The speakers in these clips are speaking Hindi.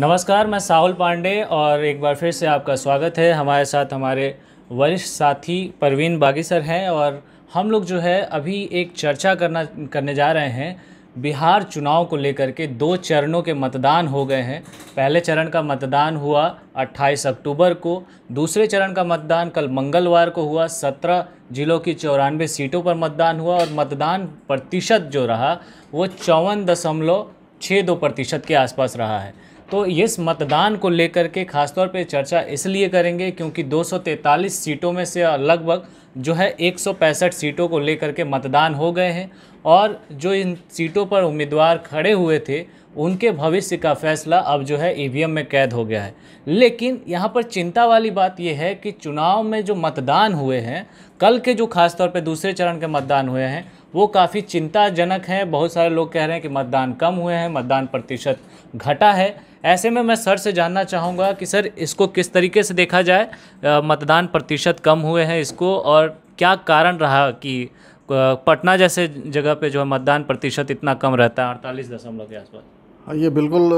नमस्कार मैं साहुल पांडे और एक बार फिर से आपका स्वागत है हमारे साथ हमारे वरिष्ठ साथी परवीन बागी सर हैं और हम लोग जो है अभी एक चर्चा करना करने जा रहे हैं बिहार चुनाव को लेकर के दो चरणों के मतदान हो गए हैं पहले चरण का मतदान हुआ 28 अक्टूबर को दूसरे चरण का मतदान कल मंगलवार को हुआ 17 जिलों की चौरानवे सीटों पर मतदान हुआ और मतदान प्रतिशत जो रहा वो चौवन दशमलव छः दो प्रतिशत के आसपास रहा है तो इस मतदान को लेकर के खासतौर पे चर्चा इसलिए करेंगे क्योंकि 243 सीटों में से लगभग जो है एक सीटों को लेकर के मतदान हो गए हैं और जो इन सीटों पर उम्मीदवार खड़े हुए थे उनके भविष्य का फैसला अब जो है ई में कैद हो गया है लेकिन यहाँ पर चिंता वाली बात यह है कि चुनाव में जो मतदान हुए हैं कल के जो खासतौर पर दूसरे चरण के मतदान हुए हैं वो काफ़ी चिंताजनक हैं बहुत सारे लोग कह रहे हैं कि मतदान कम हुए हैं मतदान प्रतिशत घटा है ऐसे में मैं सर से जानना चाहूँगा कि सर इसको किस तरीके से देखा जाए मतदान प्रतिशत कम हुए हैं इसको और क्या कारण रहा कि पटना जैसे जगह पे जो है मतदान प्रतिशत इतना कम रहता है अड़तालीस दशमलव के आसपास हाँ ये बिल्कुल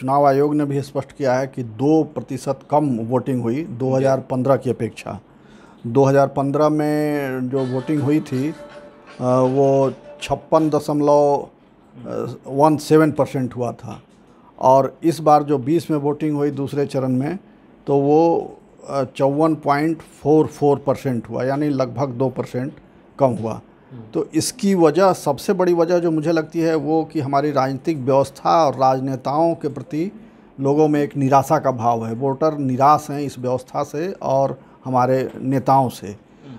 चुनाव आयोग ने भी स्पष्ट किया है कि दो प्रतिशत कम वोटिंग हुई 2015 की अपेक्षा 2015 में जो वोटिंग हुई थी वो छप्पन दशमलव वन सेवन परसेंट हुआ था और इस बार जो 20 में वोटिंग हुई दूसरे चरण में तो वो चौवन पॉइंट फोर फोर परसेंट हुआ यानी लगभग दो परसेंट कम हुआ हम्म। तो इसकी वजह सबसे बड़ी वजह जो मुझे लगती है वो कि हमारी राजनीतिक व्यवस्था और राजनेताओं के प्रति लोगों में एक निराशा का भाव है वोटर निराश हैं इस व्यवस्था से और हमारे नेताओं से हम्म।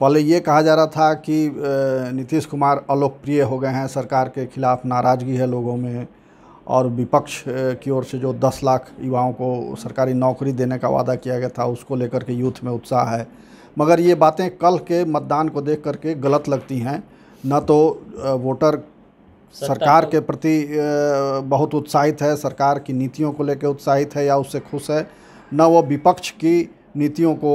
पहले ये कहा जा रहा था कि नीतीश कुमार अलोकप्रिय हो गए हैं सरकार के खिलाफ नाराज़गी है लोगों में और विपक्ष की ओर से जो 10 लाख युवाओं को सरकारी नौकरी देने का वादा किया गया था उसको लेकर के यूथ में उत्साह है मगर ये बातें कल के मतदान को देख करके गलत लगती हैं न तो वोटर सरकार के प्रति बहुत उत्साहित है सरकार की नीतियों को लेकर उत्साहित है या उससे खुश है न वो विपक्ष की नीतियों को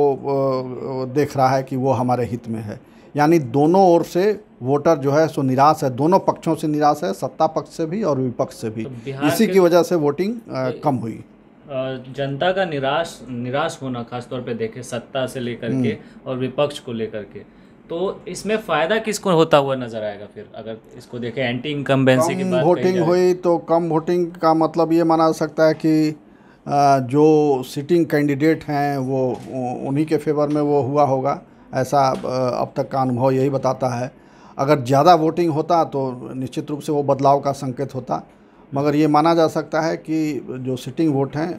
देख रहा है कि वो हमारे हित में है यानी दोनों ओर से वोटर जो है सो निराश है दोनों पक्षों से निराश है सत्ता पक्ष से भी और विपक्ष से भी तो इसी की वजह से वोटिंग कम हुई जनता का निराश निराश होना खासतौर पे देखे सत्ता से लेकर के हम्म। और विपक्ष को लेकर के तो इसमें फायदा किसको होता हुआ नजर आएगा फिर अगर इसको देखें एंटी इनकम्बेंसी की बात वोटिंग हुई तो कम वोटिंग का मतलब ये माना जा सकता है कि जो सिटिंग कैंडिडेट हैं वो उन्हीं के फेवर में वो हुआ होगा ऐसा अब तक का अनुभव यही बताता है अगर ज़्यादा वोटिंग होता तो निश्चित रूप से वो बदलाव का संकेत होता मगर ये माना जा सकता है कि जो सिटिंग वोट हैं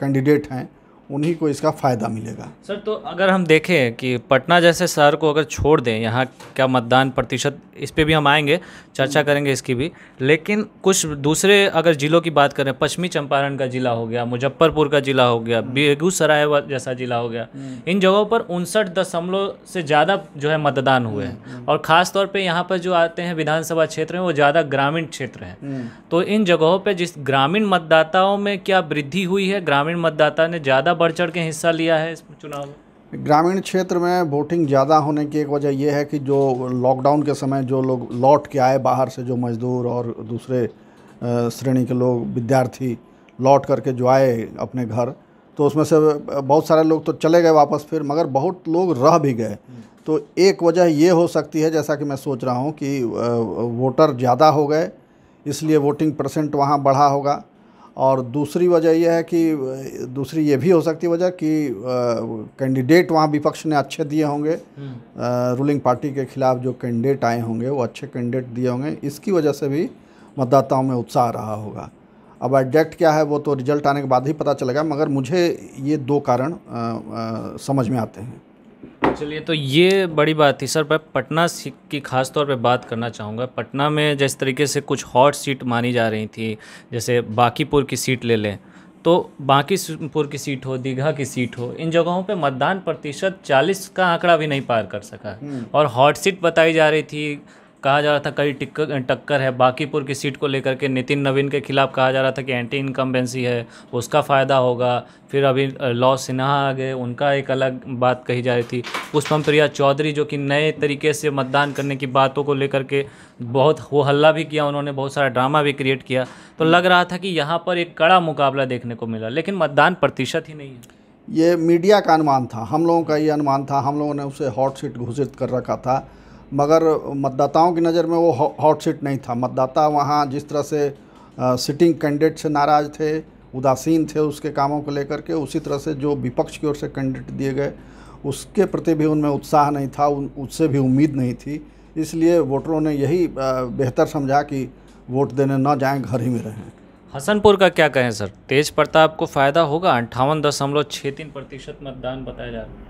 कैंडिडेट हैं उन्हीं को इसका फ़ायदा मिलेगा सर तो अगर हम देखें कि पटना जैसे शहर को अगर छोड़ दें यहाँ क्या मतदान प्रतिशत इस पर भी हम आएंगे चर्चा करेंगे इसकी भी लेकिन कुछ दूसरे अगर ज़िलों की बात करें पश्चिमी चंपारण का ज़िला हो गया मुजफ्फरपुर का ज़िला हो गया हम्म। बेगूसराय जैसा ज़िला हो गया हम्म। इन जगहों पर उनसठ दशमलव से ज़्यादा जो है मतदान हुए हैं हम्म। और ख़ासतौर पर यहाँ पर जो आते हैं विधानसभा क्षेत्र में वो ज़्यादा ग्रामीण क्षेत्र हैं तो इन जगहों पर जिस ग्रामीण मतदाताओं में क्या वृद्धि हुई है ग्रामीण मतदाता ने ज़्यादा बढ़ चढ़ के हिस्सा लिया है इस चुनाव में ग्रामीण क्षेत्र में वोटिंग ज़्यादा होने की एक वजह यह है कि जो लॉकडाउन के समय जो लोग लौट के आए बाहर से जो मजदूर और दूसरे श्रेणी के लोग विद्यार्थी लौट करके जो आए अपने घर तो उसमें से बहुत सारे लोग तो चले गए वापस फिर मगर बहुत लोग रह भी गए तो एक वजह ये हो सकती है जैसा कि मैं सोच रहा हूँ कि वोटर ज़्यादा हो गए इसलिए वोटिंग परसेंट वहाँ बढ़ा होगा और दूसरी वजह यह है कि दूसरी ये भी हो सकती वजह कि कैंडिडेट वहाँ विपक्ष ने अच्छे दिए होंगे रूलिंग हम्म। पार्टी के खिलाफ जो कैंडिडेट आए होंगे वो अच्छे कैंडिडेट दिए होंगे इसकी वजह से भी मतदाताओं में उत्साह रहा होगा अब एग्जैक्ट क्या है वो तो रिजल्ट आने के बाद ही पता चलेगा मगर मुझे ये दो कारण आ, आ, समझ में आते हैं चलिए तो ये बड़ी बात थी सर मैं पटना की खास तौर पे बात करना चाहूँगा पटना में जिस तरीके से कुछ हॉट सीट मानी जा रही थी जैसे बाकीपुर की सीट ले लें तो बांकीपुर की सीट हो दीघा की सीट हो इन जगहों पे मतदान प्रतिशत 40 का आंकड़ा भी नहीं पार कर सका हम्म। और हॉट सीट बताई जा रही थी कहा जा रहा था कई टक्कर है बाकीपुर की सीट को लेकर के नितिन नवीन के खिलाफ कहा जा रहा था कि एंटी इनकम्बेंसी है उसका फ़ायदा होगा फिर अभी लॉ सिन्हा आ गए उनका एक अलग बात कही जा रही थी पुष्पम प्रिया चौधरी जो कि नए तरीके से मतदान करने की बातों को लेकर के बहुत हो हल्ला भी किया उन्होंने बहुत सारा ड्रामा भी क्रिएट किया तो लग रहा था कि यहाँ पर एक कड़ा मुकाबला देखने को मिला लेकिन मतदान प्रतिशत ही नहीं है ये मीडिया का अनुमान था हम लोगों का ये अनुमान था हम लोगों ने उसे हॉट सीट घोषित कर रखा था मगर मतदाताओं की नज़र में वो हॉट सीट नहीं था मतदाता वहाँ जिस तरह से सिटिंग कैंडिडेट से नाराज़ थे उदासीन थे उसके कामों को लेकर के उसी तरह से जो विपक्ष की ओर से कैंडिडेट दिए गए उसके प्रति भी उनमें उत्साह नहीं था उन उससे भी उम्मीद नहीं थी इसलिए वोटरों ने यही बेहतर समझा कि वोट देने ना जाएं घर ही में रहें हसनपुर का क्या कहें सर तेज प्रताप को फ़ायदा होगा अंठावन दशमलव छः तीन प्रतिशत मतदान बताया जा रहा है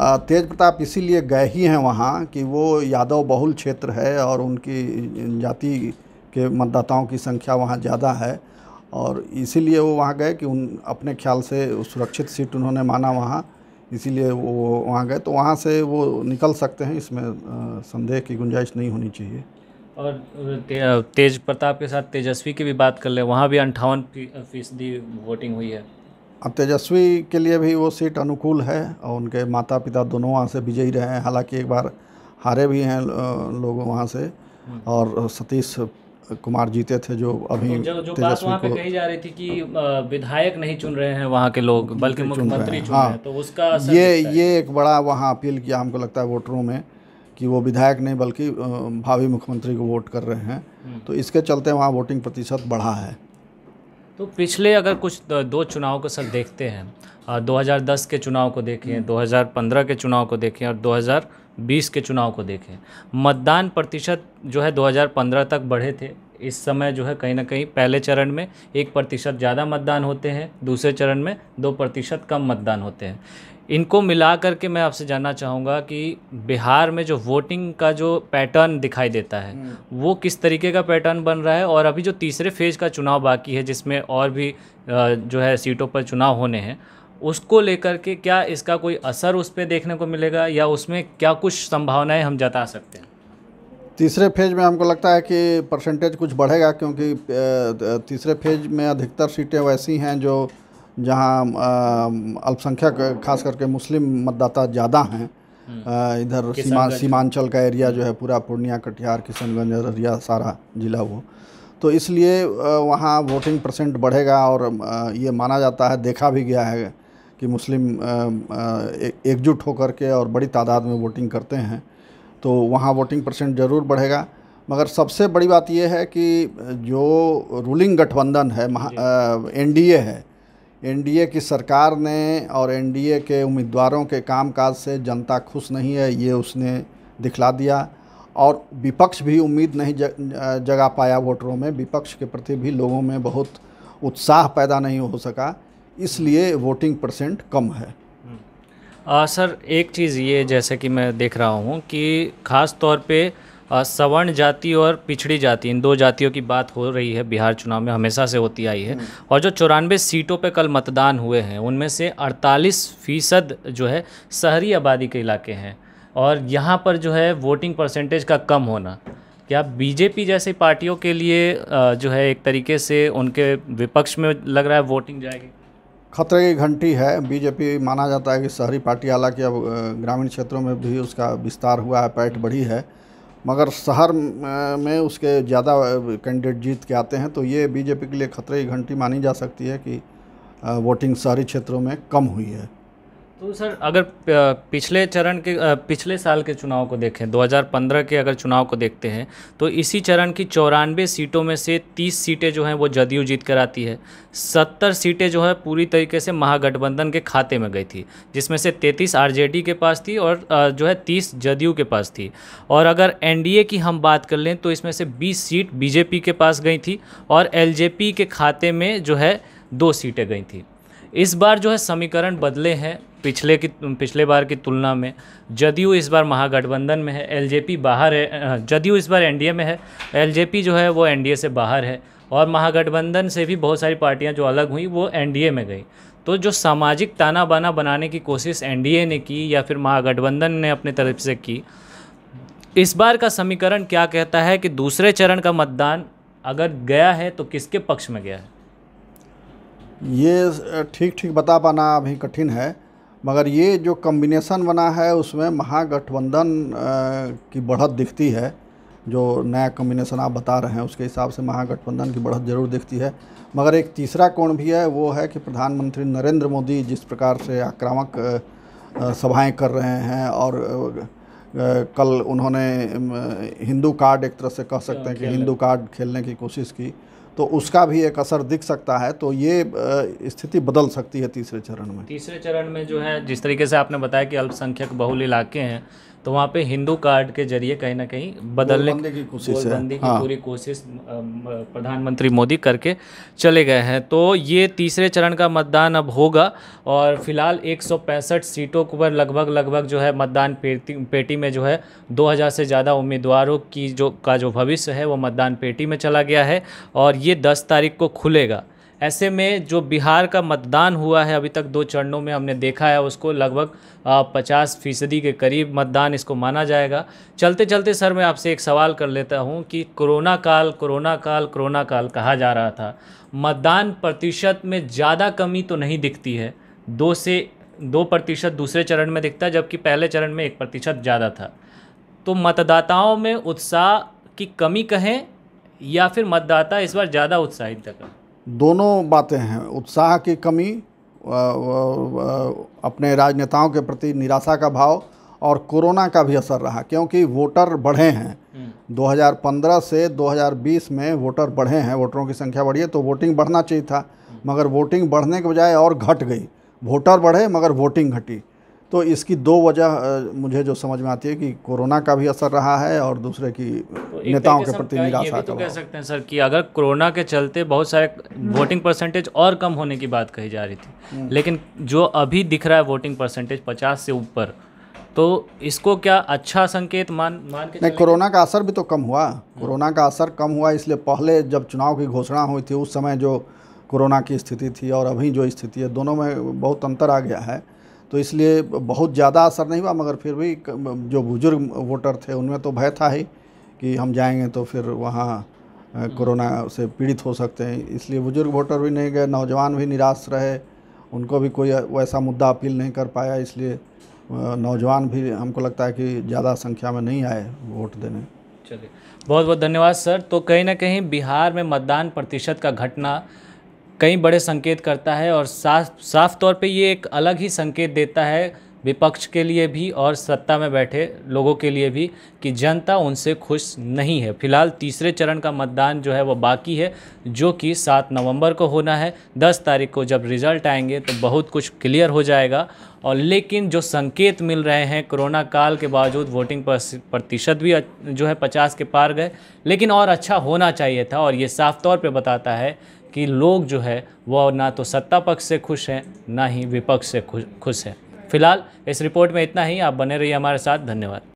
तेज प्रताप इसीलिए गए ही हैं वहाँ कि वो यादव बहुल क्षेत्र है और उनकी जाति के मतदाताओं की संख्या वहाँ ज़्यादा है और इसीलिए वो वहाँ गए कि उन अपने ख्याल से सुरक्षित सीट उन्होंने माना वहाँ इसीलिए वो वहाँ गए तो वहाँ से वो निकल सकते हैं इसमें संदेह की गुंजाइश नहीं होनी चाहिए और तेज प्रताप के साथ तेजस्वी की भी बात कर ले वहाँ भी अंठावन फीसदी वोटिंग हुई है अब तेजस्वी के लिए भी वो सीट अनुकूल है और उनके माता पिता दोनों वहाँ से विजयी रहे हैं हालांकि एक बार हारे भी हैं लोग वहाँ से हम्म। और सतीश कुमार जीते थे जो अभी तो जो, जो बात पे कही जा रही थी कि विधायक नहीं चुन रहे हैं वहाँ के लोग बल्कि मुख्यमंत्री चुन रहे हाँ। हैं तो उसका ये ये एक बड़ा वहाँ अपील किया हमको लगता है वोटरों में कि वो विधायक नहीं बल्कि भावी मुख्यमंत्री को वोट कर रहे हैं हम्म। तो इसके चलते वहाँ वोटिंग प्रतिशत बढ़ा है तो पिछले अगर कुछ दो चुनाव को सर देखते हैं 2010 के चुनाव को देखें 2015 हम्म। के चुनाव को देखें और 2020 के चुनाव को देखें मतदान प्रतिशत जो है 2015 तक बढ़े थे इस समय जो है कहीं ना कहीं पहले चरण में एक प्रतिशत ज़्यादा मतदान होते हैं दूसरे चरण में दो प्रतिशत कम मतदान होते हैं इनको मिला करके मैं आपसे जानना चाहूँगा कि बिहार में जो वोटिंग का जो पैटर्न दिखाई देता है हम्म। वो किस तरीके का पैटर्न बन रहा है और अभी जो तीसरे फेज का चुनाव बाकी है जिसमें और भी जो है सीटों पर चुनाव होने हैं उसको लेकर के क्या इसका कोई असर उस पर देखने को मिलेगा या उसमें क्या कुछ संभावनाएं हम जता सकते हैं तीसरे फेज में हमको लगता है कि परसेंटेज कुछ बढ़ेगा क्योंकि तीसरे फेज में अधिकतर सीटें वैसी हैं जो जहाँ अल्पसंख्यक खास करके मुस्लिम मतदाता ज़्यादा हैं हम्म। इधर सीमा सीमांचल का एरिया जो है पूरा पूर्णिया कटिहार किशनगंज अररिया सारा जिला वो तो इसलिए वहाँ वोटिंग परसेंट बढ़ेगा और ये माना जाता है देखा भी गया है कि मुस्लिम एकजुट होकर के और बड़ी तादाद में वोटिंग करते हैं तो वहाँ वोटिंग परसेंट ज़रूर बढ़ेगा मगर सबसे बड़ी बात यह है कि जो रूलिंग गठबंधन है एन है एनडीए की सरकार ने और एनडीए के उम्मीदवारों के कामकाज से जनता खुश नहीं है ये उसने दिखला दिया और विपक्ष भी उम्मीद नहीं जगा पाया वोटरों में विपक्ष के प्रति भी लोगों में बहुत उत्साह पैदा नहीं हो सका इसलिए वोटिंग परसेंट कम है आ, सर एक चीज़ ये जैसे कि मैं देख रहा हूँ कि ख़ास तौर पे सवर्ण जाति और पिछड़ी जाति इन दो जातियों की बात हो रही है बिहार चुनाव में हमेशा से होती आई है हम्म। और जो चौरानवे सीटों पर कल मतदान हुए हैं उनमें से अड़तालीस फीसद जो है शहरी आबादी के इलाके हैं और यहाँ पर जो है वोटिंग परसेंटेज का कम होना क्या बीजेपी जैसी पार्टियों के लिए जो है एक तरीके से उनके विपक्ष में लग रहा है वोटिंग जाएगी खतरे की घंटी है बीजेपी माना जाता है कि शहरी पार्टी हालांकि अब ग्रामीण क्षेत्रों में भी उसका विस्तार हुआ है पैठ बढ़ी है मगर शहर में उसके ज़्यादा कैंडिडेट जीत के आते हैं तो ये बीजेपी के लिए खतरे की घंटी मानी जा सकती है कि वोटिंग शहरी क्षेत्रों में कम हुई है तो सर अगर पिछले चरण के पिछले साल के चुनाव को देखें 2015 के अगर चुनाव को देखते हैं तो इसी चरण की चौरानवे सीटों में से 30 सीटें जो हैं वो जदयू जीत कर आती है 70 सीटें जो है पूरी तरीके से महागठबंधन के खाते में गई थी जिसमें से 33 आरजेडी के पास थी और जो है 30 जदयू के पास थी और अगर एन की हम बात कर लें तो इसमें से बीस सीट बीजेपी के पास गई थी और एल के खाते में जो है दो सीटें गई थी इस बार जो है समीकरण बदले हैं पिछले की पिछले बार की तुलना में जदयू इस बार महागठबंधन में है एलजेपी बाहर है जदयू इस बार एनडीए में है एलजेपी जो है वो एनडीए से बाहर है और महागठबंधन से भी बहुत सारी पार्टियां जो अलग हुई वो एनडीए में गई तो जो सामाजिक ताना बाना बनाने की कोशिश एनडीए ने की या फिर महागठबंधन ने अपने तरफ से की इस बार का समीकरण क्या कहता है कि दूसरे चरण का मतदान अगर गया है तो किसके पक्ष में गया है ये ठीक ठीक बता पाना अभी कठिन है मगर ये जो कम्बिनेसन बना है उसमें महागठबंधन की बढ़त दिखती है जो नया कम्बिनेसन आप बता रहे हैं उसके हिसाब से महागठबंधन की बढ़त जरूर दिखती है मगर एक तीसरा कोण भी है वो है कि प्रधानमंत्री नरेंद्र मोदी जिस प्रकार से आक्रामक सभाएं कर रहे हैं और कल उन्होंने हिंदू कार्ड एक तरह से कह सकते हैं कि हिंदू कार्ड खेलने की कोशिश की तो उसका भी एक असर दिख सकता है तो ये स्थिति बदल सकती है तीसरे चरण में तीसरे चरण में जो है जिस तरीके से आपने बताया कि अल्पसंख्यक बहुल इलाके हैं तो वहाँ पे हिंदू कार्ड के जरिए कहीं ना कहीं बदलने की कोशिश हाँ। की पूरी कोशिश प्रधानमंत्री मोदी करके चले गए हैं तो ये तीसरे चरण का मतदान अब होगा और फिलहाल एक सीटों पर लगभग लगभग जो है मतदान पेटी पेटी में जो है 2000 से ज़्यादा उम्मीदवारों की जो का जो भविष्य है वो मतदान पेटी में चला गया है और ये दस तारीख को खुलेगा ऐसे में जो बिहार का मतदान हुआ है अभी तक दो चरणों में हमने देखा है उसको लगभग पचास फीसदी के करीब मतदान इसको माना जाएगा चलते चलते सर मैं आपसे एक सवाल कर लेता हूँ कि कोरोना काल कोरोना काल कोरोना काल कहा जा रहा था मतदान प्रतिशत में ज़्यादा कमी तो नहीं दिखती है दो से दो प्रतिशत दूसरे चरण में दिखता है जबकि पहले चरण में एक प्रतिशत ज़्यादा था तो मतदाताओं में उत्साह की कमी कहें या फिर मतदाता इस बार ज़्यादा उत्साहित दिखा दोनों बातें हैं उत्साह की कमी अपने राजनेताओं के प्रति निराशा का भाव और कोरोना का भी असर रहा क्योंकि वोटर बढ़े हैं 2015 हम्म। से 2020 में वोटर बढ़े हैं वोटरों की संख्या बढ़ी है तो वोटिंग बढ़ना चाहिए था मगर वोटिंग बढ़ने के बजाय और घट गई वोटर बढ़े मगर वोटिंग घटी तो इसकी दो वजह मुझे जो समझ में आती है कि कोरोना का भी असर रहा है और दूसरे की तो नेताओं के प्रति निराशा तो, तो कह सकते हैं सर कि अगर कोरोना के चलते बहुत सारे हम्म। वोटिंग परसेंटेज और कम होने की बात कही जा रही थी हम्म। लेकिन जो अभी दिख रहा है वोटिंग परसेंटेज पचास से ऊपर तो इसको क्या अच्छा संकेत मान मान के नहीं कोरोना का असर भी तो कम हुआ कोरोना का असर कम हुआ इसलिए पहले जब चुनाव की घोषणा हुई थी उस समय जो कोरोना की स्थिति थी और अभी जो स्थिति है दोनों में बहुत अंतर आ गया है तो इसलिए बहुत ज़्यादा असर नहीं हुआ मगर फिर भी जो बुज़ुर्ग वोटर थे उनमें तो भय था ही कि हम जाएंगे तो फिर वहाँ हम्म। कोरोना से पीड़ित हो सकते हैं इसलिए बुज़ुर्ग वोटर भी नहीं गए नौजवान भी निराश रहे उनको भी कोई वैसा मुद्दा अपील नहीं कर पाया इसलिए नौजवान भी हमको लगता है कि ज़्यादा संख्या में नहीं आए वोट देने चलिए बहुत बहुत धन्यवाद सर तो कहीं ना कहीं बिहार में मतदान प्रतिशत का घटना कई बड़े संकेत करता है और साफ साफ तौर पे ये एक अलग ही संकेत देता है विपक्ष के लिए भी और सत्ता में बैठे लोगों के लिए भी कि जनता उनसे खुश नहीं है फिलहाल तीसरे चरण का मतदान जो है वो बाकी है जो कि सात नवंबर को होना है दस तारीख को जब रिज़ल्ट आएंगे तो बहुत कुछ क्लियर हो जाएगा और लेकिन जो संकेत मिल रहे हैं कोरोना काल के बावजूद वोटिंग प्रतिशत भी जो है पचास के पार गए लेकिन और अच्छा होना चाहिए था और ये साफ तौर पर बताता है कि लोग जो है वह ना तो सत्ता पक्ष से खुश हैं ना ही विपक्ष से खुश हैं फिलहाल इस रिपोर्ट में इतना ही आप बने रहिए हमारे साथ धन्यवाद